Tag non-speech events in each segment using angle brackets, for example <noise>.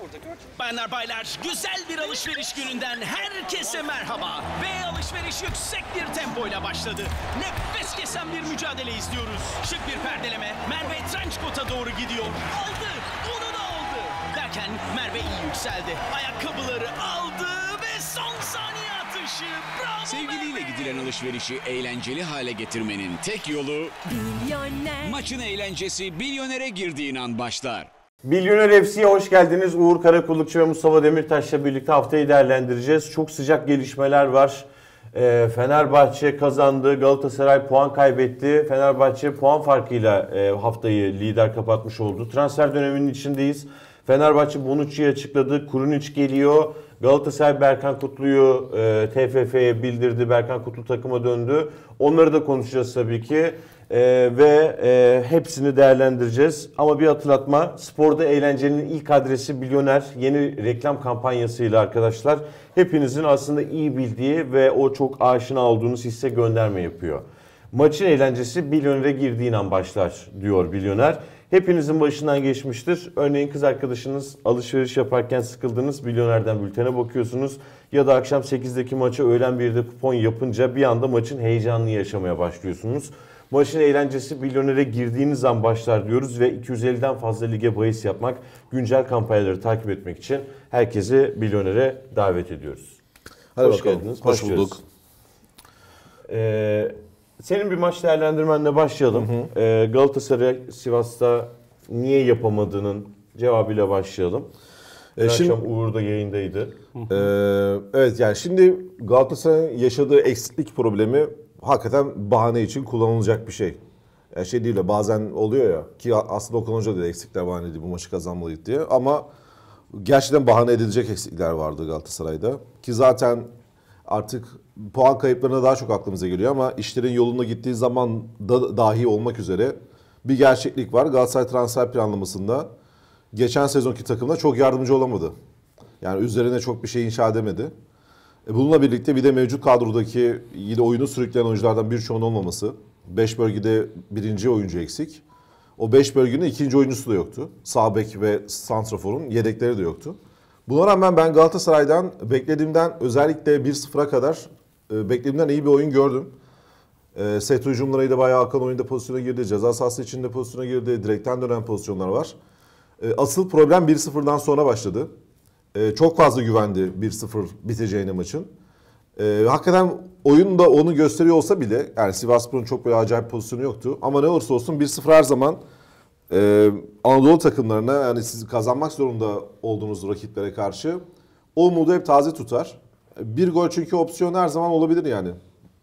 burada gördüm. Bayanlar baylar güzel bir alışveriş gününden herkese merhaba. B alışveriş yüksek bir tempoyla başladı. Nefes kesen bir mücadele izliyoruz. Şık bir perdeleme Merve Trenchcoat'a doğru gidiyor. Aldı onu da aldı. Derken Merve iyi yükseldi. Ayakkabıları aldı ve son saniye atışı. Bravo Sevgiliyle Merve. gidilen alışverişi eğlenceli hale getirmenin tek yolu... Milyoner. Maçın eğlencesi milyonere girdiğin an başlar. Milyoner FC'ye hoş geldiniz. Uğur Karakullukçu ve Mustafa Demirtaş'la birlikte haftayı değerlendireceğiz. Çok sıcak gelişmeler var. E, Fenerbahçe kazandı, Galatasaray puan kaybetti. Fenerbahçe puan farkıyla e, haftayı lider kapatmış oldu. Transfer döneminin içindeyiz. Fenerbahçe Bonucci'yi açıkladı, Kurunic geliyor. Galatasaray Berkan Kutlu'yu e, TFF'ye bildirdi. Berkan Kutlu takıma döndü. Onları da konuşacağız tabii ki. E, ve e, hepsini değerlendireceğiz. Ama bir hatırlatma. Sporda eğlencenin ilk adresi Milyoner yeni reklam kampanyasıyla arkadaşlar. Hepinizin aslında iyi bildiği ve o çok aşina olduğunuz hisse gönderme yapıyor. Maçın eğlencesi Bilyoner'e girdiğin an başlar diyor Bilyoner. Hepinizin başından geçmiştir. Örneğin kız arkadaşınız alışveriş yaparken sıkıldınız, milyonerden bültene bakıyorsunuz. Ya da akşam 8'deki maça öğlen 1'de kupon yapınca bir anda maçın heyecanını yaşamaya başlıyorsunuz. Maçın eğlencesi milyonere girdiğiniz an başlar diyoruz ve 250'den fazla lige bahis yapmak, güncel kampanyaları takip etmek için herkesi milyonere davet ediyoruz. Hadi Hoş bakalım. geldiniz. Hoş Başlıyoruz. bulduk. Ee, senin bir maç değerlendirmenle başlayalım. Hı hı. Ee, Galatasaray Sivas'ta niye yapamadığının cevabıyla başlayalım. E, şimdi, akşam Uğur da yayındaydı. e, evet yani şimdi Galatasaray'ın yaşadığı eksiklik problemi hakikaten bahane için kullanılacak bir şey. Yani şey değil de bazen oluyor ya ki aslında Okan Hoca da eksikler bahane değil bu maçı kazanmalıydık diye ama gerçekten bahane edilecek eksikler vardı Galatasaray'da. Ki zaten artık puan kayıplarına daha çok aklımıza geliyor ama işlerin yolunda gittiği zaman da dahi olmak üzere bir gerçeklik var. Galatasaray transfer planlamasında geçen sezonki takımda çok yardımcı olamadı. Yani üzerine çok bir şey inşa edemedi. E, bununla birlikte bir de mevcut kadrodaki yine oyunu sürükleyen oyunculardan birçoğunun olmaması. Beş bölgede birinci oyuncu eksik. O beş bölgenin ikinci oyuncusu da yoktu. Sağ bek ve santraforun yedekleri de yoktu. Buna rağmen ben Galatasaray'dan beklediğimden özellikle 1-0'a kadar e, beklediğimden iyi bir oyun gördüm. E, set hücumlarıyla da bayağı akan oyunda pozisyona girdi. Ceza sahası içinde pozisyona girdi. Direkten dönen pozisyonlar var. E, asıl problem 1-0'dan sonra başladı. E, çok fazla güvendi 1-0 biteceğine maçın. E, hakikaten oyun da onu gösteriyor olsa bile yani Sivasspor'un çok böyle acayip pozisyonu yoktu. Ama ne olursa olsun 1-0 her zaman ee, Anadolu takımlarına yani siz kazanmak zorunda olduğunuz rakiplere karşı o umudu hep taze tutar. Bir gol çünkü opsiyon her zaman olabilir yani.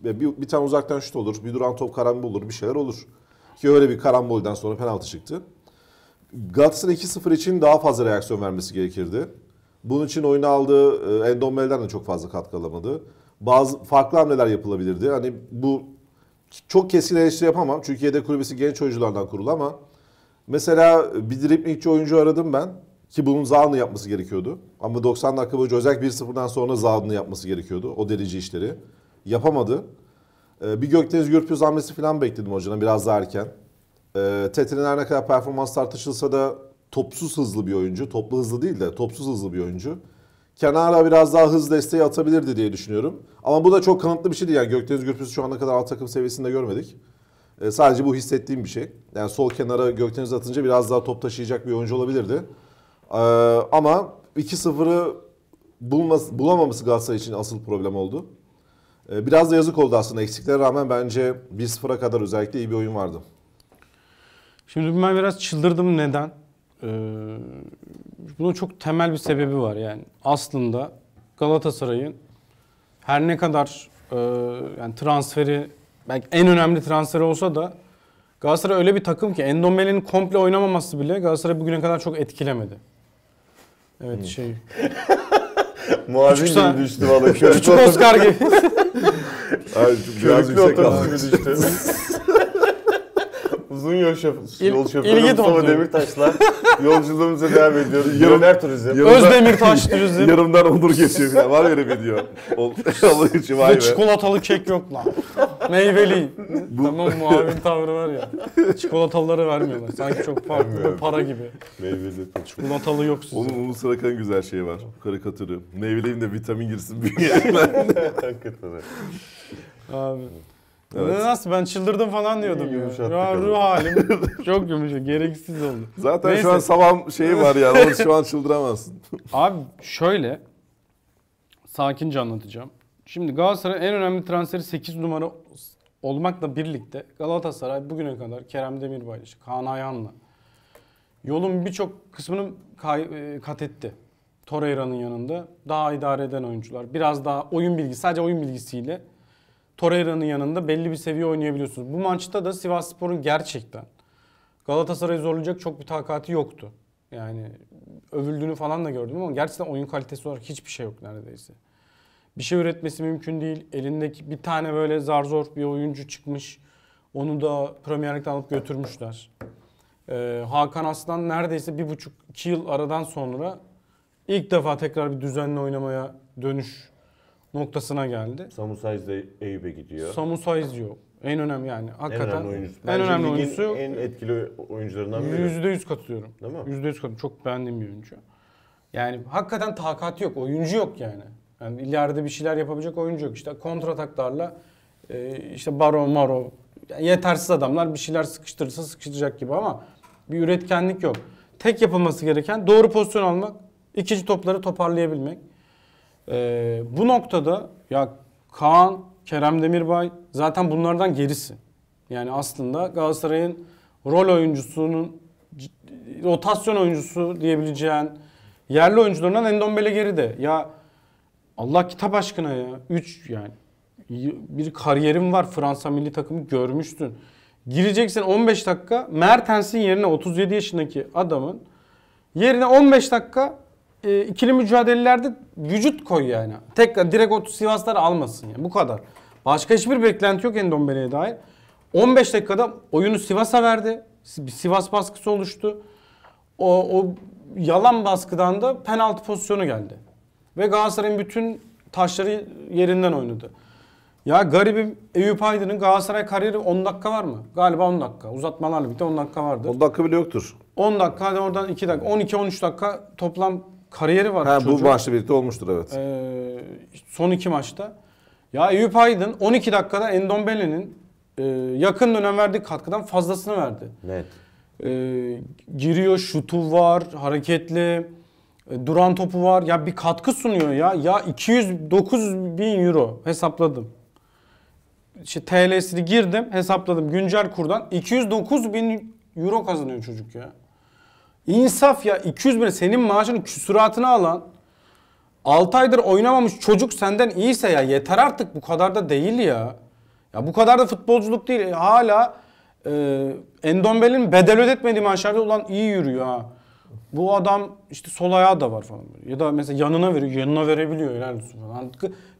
Bir, bir tane uzaktan şut olur, bir duran top karambol olur, bir şeyler olur. Ki öyle bir karambolden sonra penaltı çıktı. Galatasaray 2-0 için daha fazla reaksiyon vermesi gerekirdi. Bunun için oyuna aldığı e, Endombele'den de çok fazla katkı alamadı. Bazı farklı hamleler yapılabilirdi. Hani bu çok kesin eleştiri yapamam. Çünkü yedek kulübesi genç oyunculardan kurulu ama Mesela bir dribblingçi oyuncu aradım ben. Ki bunun Zahan'ı yapması gerekiyordu. Ama 90 dakika boyunca özellikle 1-0'dan sonra Zahan'ı yapması gerekiyordu. O derece işleri. Yapamadı. Ee, bir Gökdeniz Gürpüz hamlesi falan bekledim hocana biraz daha erken. Ee, her ne kadar performans tartışılsa da topsuz hızlı bir oyuncu. Toplu hızlı değil de topsuz hızlı bir oyuncu. Kenara biraz daha hız desteği atabilirdi diye düşünüyorum. Ama bu da çok kanıtlı bir şey değil. Yani Gökdeniz Gürpüz'ü şu ana kadar alt takım seviyesinde görmedik. E, sadece bu hissettiğim bir şey. Yani sol kenara Gökdeniz atınca biraz daha top taşıyacak bir oyuncu olabilirdi. E, ama 2-0'ı bulamaması Galatasaray için asıl problem oldu. E, biraz da yazık oldu aslında. Eksiklere rağmen bence 1-0'a kadar özellikle iyi bir oyun vardı. Şimdi ben biraz çıldırdım neden? Ee, bunun çok temel bir sebebi var yani. Aslında Galatasaray'ın her ne kadar e, yani transferi belki en önemli transferi olsa da Galatasaray öyle bir takım ki Endomel'in komple oynamaması bile Galatasaray bugüne kadar çok etkilemedi. Evet hmm. şey. <laughs> Muavin gibi düştü valla. Küçük Oscar gibi. Abi, <laughs> biraz yüksek kaldı. düştü. <laughs> uzun yol, şof yol şoförü İlgi Mustafa topluyor. Demirtaş'la yolculuğumuza devam ediyoruz. Yarım Yarımlar turizm. Öz Demirtaş turizm. Yarımdan olur geçiyor falan. Var öyle video. Allah <laughs> için vay be. Çikolatalı kek yok lan. Meyveli. Bu... Tamam muavin tavrı var ya. Çikolataları vermiyorlar. Sanki çok farklı para gibi. Meyveli. Çikolatalı yok size. Onun, onun sırakan güzel şey var. Karikatürü. Meyveliyim de vitamin girsin bünyeye. <laughs> Hakikaten. Abi. Evet. Nasıl ben çıldırdım falan diyordum. Yumuşattık ya, ruh halim <laughs> çok yumuşak. Gereksiz oldu. Zaten Neyse. şu an sabah şeyi var yani. Onu şu an çıldıramazsın. <laughs> Abi şöyle. Sakince anlatacağım. Şimdi Galatasaray'ın en önemli transferi 8 numara olmakla birlikte Galatasaray bugüne kadar Kerem Demirbay, işte Kaan Ayhan'la yolun birçok kısmını e, kat etti. Torreira'nın yanında daha idare eden oyuncular. Biraz daha oyun bilgisi, sadece oyun bilgisiyle Torreira'nın yanında belli bir seviye oynayabiliyorsunuz. Bu maçta da Sivas Spor'un gerçekten Galatasaray'ı zorlayacak çok bir takati yoktu. Yani övüldüğünü falan da gördüm ama gerçekten oyun kalitesi olarak hiçbir şey yok neredeyse. Bir şey üretmesi mümkün değil. Elindeki bir tane böyle zar zor bir oyuncu çıkmış. Onu da Premier Lig'den alıp götürmüşler. Ee, Hakan Aslan neredeyse bir buçuk iki yıl aradan sonra ilk defa tekrar bir düzenli oynamaya dönüş noktasına geldi. Samusayz de Eyüp'e gidiyor. Samusayz yok. En önemli yani hakikaten. En önemli oyuncusu. En önemli oyuncusu. En etkili oyuncularından biri. Yüzde yüz katılıyorum. Değil mi? Yüzde yüz katılıyorum. Çok beğendiğim bir oyuncu. Yani hakikaten takat yok. Oyuncu yok yani. Yani ileride bir şeyler yapabilecek oyuncu yok. İşte kontrataklarla e, işte Baro Maro yani yetersiz adamlar bir şeyler sıkıştırırsa sıkıştıracak gibi ama bir üretkenlik yok. Tek yapılması gereken doğru pozisyon almak, ikinci topları toparlayabilmek. Ee, bu noktada ya Kaan, Kerem Demirbay zaten bunlardan gerisi. Yani aslında Galatasaray'ın rol oyuncusunun rotasyon oyuncusu diyebileceğin yerli oyuncularından Endombele geride. Ya Allah kitap aşkına ya. 3 yani bir kariyerim var. Fransa milli takımı görmüştün. Gireceksin 15 dakika Mertens'in yerine 37 yaşındaki adamın yerine 15 dakika e, ikili mücadelelerde vücut koy yani. Tekrar direkt o Sivaslar almasın yani bu kadar. Başka hiçbir beklenti yok Endombele'ye dair. 15 dakikada oyunu Sivas'a verdi. Bir Sivas baskısı oluştu. O, o yalan baskıdan da penaltı pozisyonu geldi. Ve Galatasaray'ın bütün taşları yerinden oynadı. Ya garibim Eyüp Aydın'ın Galatasaray kariyeri 10 dakika var mı? Galiba 10 dakika. Uzatmalarla birlikte 10 dakika vardı. 10 dakika bile yoktur. 10 dakika hadi oradan 2 dakika. 12-13 dakika toplam kariyeri var. Ha, bu, bu maçla birlikte olmuştur evet. Ee, son iki maçta. Ya Eyüp Aydın 12 dakikada Endombele'nin e, yakın dönem verdiği katkıdan fazlasını verdi. Net. E, giriyor, şutu var, hareketli, e, duran topu var. Ya bir katkı sunuyor ya. Ya 209 bin euro hesapladım. İşte TL'sini girdim, hesapladım güncel kurdan. 209 bin euro kazanıyor çocuk ya. İnsaf ya 200 bin senin maaşının küsuratını alan 6 aydır oynamamış çocuk senden iyiyse ya yeter artık bu kadar da değil ya. Ya bu kadar da futbolculuk değil. E, hala e, Endombel'in bedel ödetmediği maaşlarda olan iyi yürüyor ha. Bu adam işte sol ayağı da var falan. Ya da mesela yanına veriyor, yanına verebiliyor yani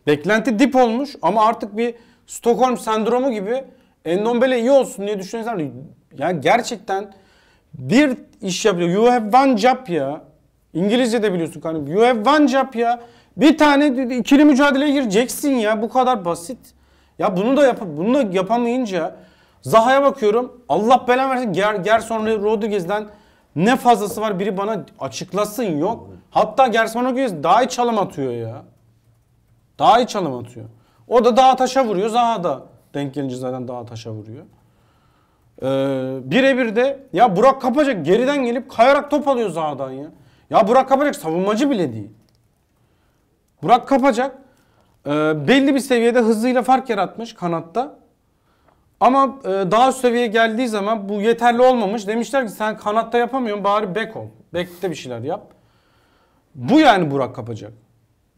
Beklenti dip olmuş ama artık bir Stockholm sendromu gibi Endombele iyi olsun diye düşünüyorlar. Yani gerçekten bir iş yapıyor. You have one job ya. İngilizce de biliyorsun kanka. You have one job ya. Bir tane ikili mücadeleye gireceksin ya. Bu kadar basit. Ya bunu da yap bunu da yapamayınca Zaha'ya bakıyorum. Allah belanı versin. Ger Gerson Rodriguez'den ne fazlası var biri bana açıklasın yok. Hatta Gerson Rodriguez daha iyi çalım atıyor ya. Daha iyi çalım atıyor. O da daha taşa vuruyor. Zaha da denk gelince zaten daha taşa vuruyor. Ee, Birebir de ya Burak Kapacak geriden gelip kayarak top alıyor zahadan ya. Ya Burak Kapacak savunmacı bile değil. Burak Kapacak e, belli bir seviyede hızıyla fark yaratmış kanatta. Ama e, daha üst seviyeye geldiği zaman bu yeterli olmamış. Demişler ki sen kanatta yapamıyorsun bari bek ol. Bekte bir şeyler yap. Bu yani Burak Kapacak.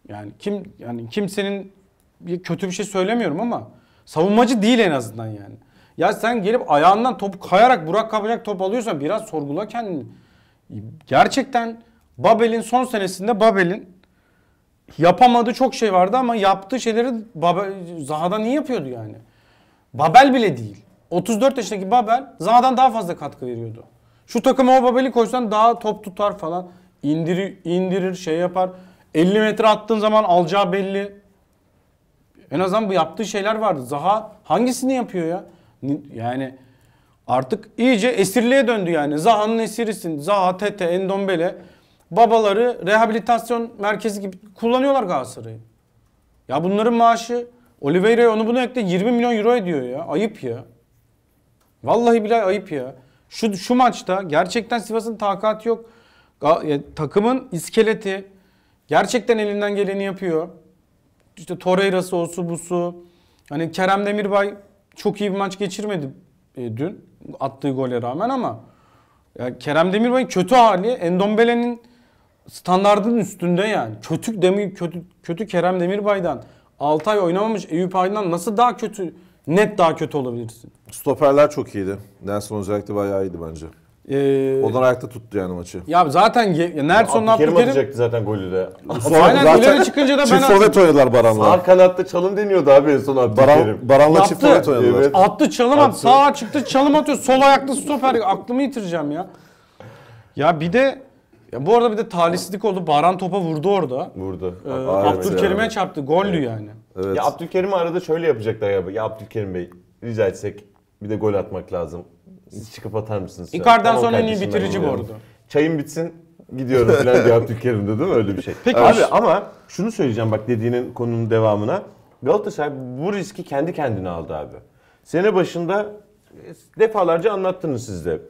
Yani kim yani kimsenin bir kötü bir şey söylemiyorum ama savunmacı değil en azından yani. Ya sen gelip ayağından topu kayarak Burak kapacak top alıyorsan biraz sorgula kendini. Gerçekten Babel'in son senesinde Babel'in yapamadığı çok şey vardı ama yaptığı şeyleri Babel, Zaha'dan iyi yapıyordu yani. Babel bile değil. 34 yaşındaki Babel Zaha'dan daha fazla katkı veriyordu. Şu takıma o Babel'i koysan daha top tutar falan. İndirir, indirir şey yapar. 50 metre attığın zaman alacağı belli. En azından bu yaptığı şeyler vardı. Zaha hangisini yapıyor ya? Yani artık iyice esirliğe döndü yani. Zaha'nın esirisin. Zaha, Tete, Endombele babaları rehabilitasyon merkezi gibi kullanıyorlar Galatasaray'ı. Ya bunların maaşı Oliveira onu bunu ekle 20 milyon euro ediyor ya. Ayıp ya. Vallahi billahi ayıp ya. Şu, şu maçta gerçekten Sivas'ın takati yok. E, takımın iskeleti gerçekten elinden geleni yapıyor. İşte Torreira'sı, osu, busu. Hani Kerem Demirbay çok iyi bir maç geçirmedi e, dün attığı gole rağmen ama ya Kerem Demirbay'ın kötü hali Endombele'nin standartının üstünde yani. Kötü Demir kötü kötü Kerem Demirbay'dan 6 ay oynamamış Eyüp Aydın'dan nasıl daha kötü net daha kötü olabilirsin? Stoperler çok iyiydi. Nelson özellikle bayağı iyiydi bence. Ee, Onlar ayakta tuttu yani maçı. Ya zaten Ge- Nelson'la Abdülkerim Abdülkerim atacaktı zaten golü de. Aynen ileri çıkınca da ben Çift forvet oynadılar Baran'la. Sağ kanatta çalım deniyordu abi en son Baran, Abdülkerim. Baran'la çift Yaptı. forvet oynadılar. Evet. attı çalım at. Sağa çıktı çalım atıyor. Sol ayaklı stoper. Aklımı yitireceğim ya. Ya bir de ya bu arada bir de talihsizlik oldu. Baran topa vurdu orada. Vurdu. Ee, Aynen. Abdülkerim'e çarptı. Gollü yani. Evet. Ya Abdülkerim'i arada şöyle yapacaklar ya. Ya Abdülkerim Bey rica etsek bir de gol atmak lazım. Siz çıkıp atar mısınız? Icardi'den sonra en iyi bitirici bu arada. Çayın bitsin gidiyorum falan diye <laughs> Abdülkerim'de değil mi öyle bir şey? Peki. Abi ama şunu söyleyeceğim bak dediğinin konunun devamına. Galatasaray bu riski kendi kendine aldı abi. Sene başında defalarca anlattınız siz de.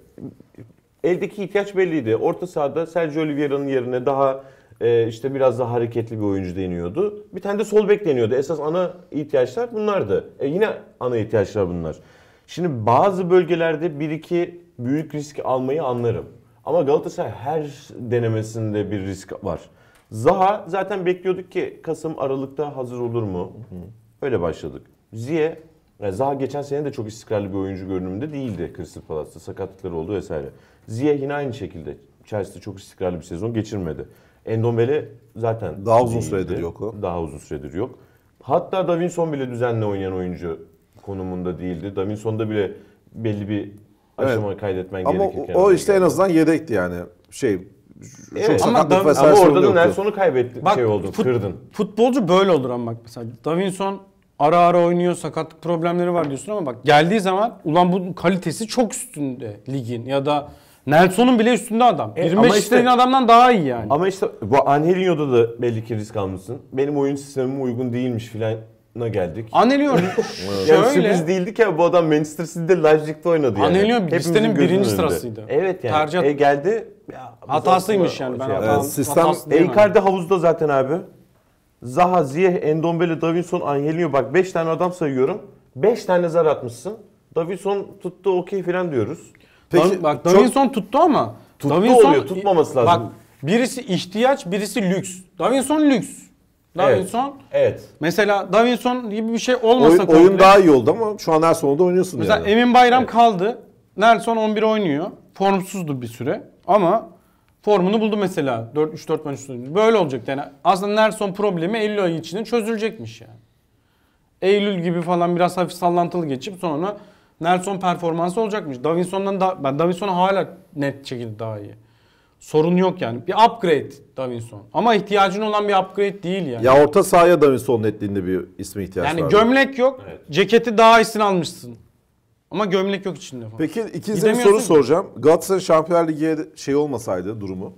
Eldeki ihtiyaç belliydi. Orta sahada Sergio Oliveira'nın yerine daha e, işte biraz daha hareketli bir oyuncu deniyordu. Bir tane de sol bek deniyordu. Esas ana ihtiyaçlar bunlardı. E, yine ana ihtiyaçlar bunlar. Şimdi bazı bölgelerde bir iki büyük risk almayı anlarım. Ama Galatasaray her denemesinde bir risk var. Zaha zaten bekliyorduk ki Kasım Aralık'ta hazır olur mu? Öyle başladık. Ziye yani Zaha geçen sene de çok istikrarlı bir oyuncu görünümünde değildi Crystal Palace'ta. Sakatlıkları oldu vesaire. Ziye yine aynı şekilde. Chelsea'de çok istikrarlı bir sezon geçirmedi. Endombele zaten daha uzun değildi. süredir yok o. Daha uzun süredir yok. Hatta Davinson bile düzenli oynayan oyuncu konumunda değildi. Davinson'da bile belli bir aşama evet. kaydetmen ama gerekirken. Ama o işte geldi. en azından yedekti yani. Şey Evet. Çok ama, Dav- ama orada da Nelson'u kaybettin bak, şey oldu, fut- kırdın. Futbolcu böyle olur ama bak mesela Davinson ara ara oynuyor, sakatlık problemleri var diyorsun ama bak geldiği zaman ulan bu kalitesi çok üstünde ligin ya da Nelson'un bile üstünde adam. E, 25 işte, adamdan daha iyi yani. Ama işte bu Angelinho'da da belli ki risk almışsın. Benim oyun sistemime uygun değilmiş filan na geldik. Anelio <laughs> ya şöyle. sürpriz değildi ki bu adam Manchester City'de Leipzig'de oynadı yani. Anelio Hepimizin listenin birinci önünde. sırasıydı. Evet yani. Tercih- E geldi. Ya, Hatasıymış yani ben şey hatam, sistem- hatası diyemem. Icardi havuzda zaten abi. Zaha, Ziyeh, Endombele, Davinson, Angelinho. Bak 5 tane adam sayıyorum. 5 tane zar atmışsın. Davinson tuttu okey falan diyoruz. Peki, Peki, bak çok- Davinson tuttu ama. Tuttu oluyor, tutmaması lazım. Bak birisi ihtiyaç, birisi lüks. Davinson lüks. Davinson. Evet. evet. Mesela Davinson gibi bir şey olmasa oyun, oyun daha iyi oldu ama şu an her sonunda oynuyorsun Mesela yani. Emin Bayram evet. kaldı. Nelson 11 oynuyor. Formsuzdu bir süre ama formunu buldu mesela 4 3 4 maç üstünde. Böyle olacak yani. Aslında Nelson problemi Eylül ayı içinde çözülecekmiş yani. Eylül gibi falan biraz hafif sallantılı geçip sonra Nelson performansı olacakmış. Davinson'dan da ben Davinson'a hala net çekildi daha iyi. Sorun yok yani. Bir upgrade Davinson. Ama ihtiyacın olan bir upgrade değil yani. Ya orta sahaya Davinson netliğinde bir isme ihtiyaç yani var. Yani gömlek yok. Evet. Ceketi daha iyisini almışsın. Ama gömlek yok içinde falan. Peki ikinize bir soru soracağım. Galatasaray Şampiyonlar Ligi'ye şey olmasaydı durumu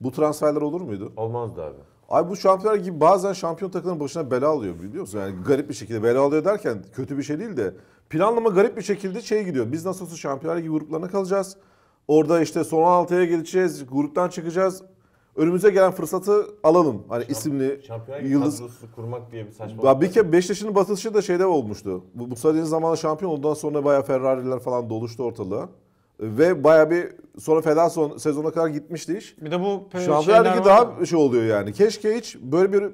bu transferler olur muydu? Olmazdı abi. Ay bu şampiyonlar gibi bazen şampiyon takımların başına bela alıyor biliyor musun? Yani garip bir şekilde bela alıyor derken kötü bir şey değil de planlama garip bir şekilde şey gidiyor. Biz nasıl olsa şampiyonlar gibi gruplarına kalacağız. Orada işte son 16'ya geleceğiz, gruptan çıkacağız. Önümüze gelen fırsatı alalım. Hani Şamp isimli yıldız kurmak diye bir saçma. Ya bir kere Beşiktaş'ın batışı da şeyde olmuştu. Bu, bu Sarı'nın zamanında şampiyon ondan sonra bayağı Ferrari'ler falan doluştu ortalığa. Ve bayağı bir sonra feda son sezona kadar gitmişti iş. Bir de bu Şampiyonlar Ligi daha mı? şey oluyor yani. Keşke hiç böyle bir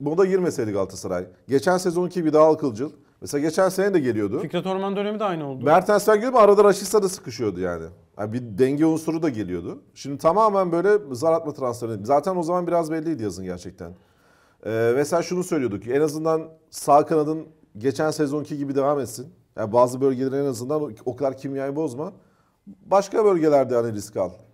moda girmeseydi Galatasaray. Geçen sezonki bir daha akılcıl. Mesela geçen sene de geliyordu. Fikret Orman dönemi de aynı oldu. Mertens ben geliyordu arada Raşitsa da sıkışıyordu yani. yani. Bir denge unsuru da geliyordu. Şimdi tamamen böyle zar atma transferi. Zaten o zaman biraz belliydi yazın gerçekten. Ee, ve şunu söylüyorduk. en azından sağ kanadın geçen sezonki gibi devam etsin. Yani bazı bölgeleri en azından o kadar kimyayı bozma. Başka bölgelerde hani risk al.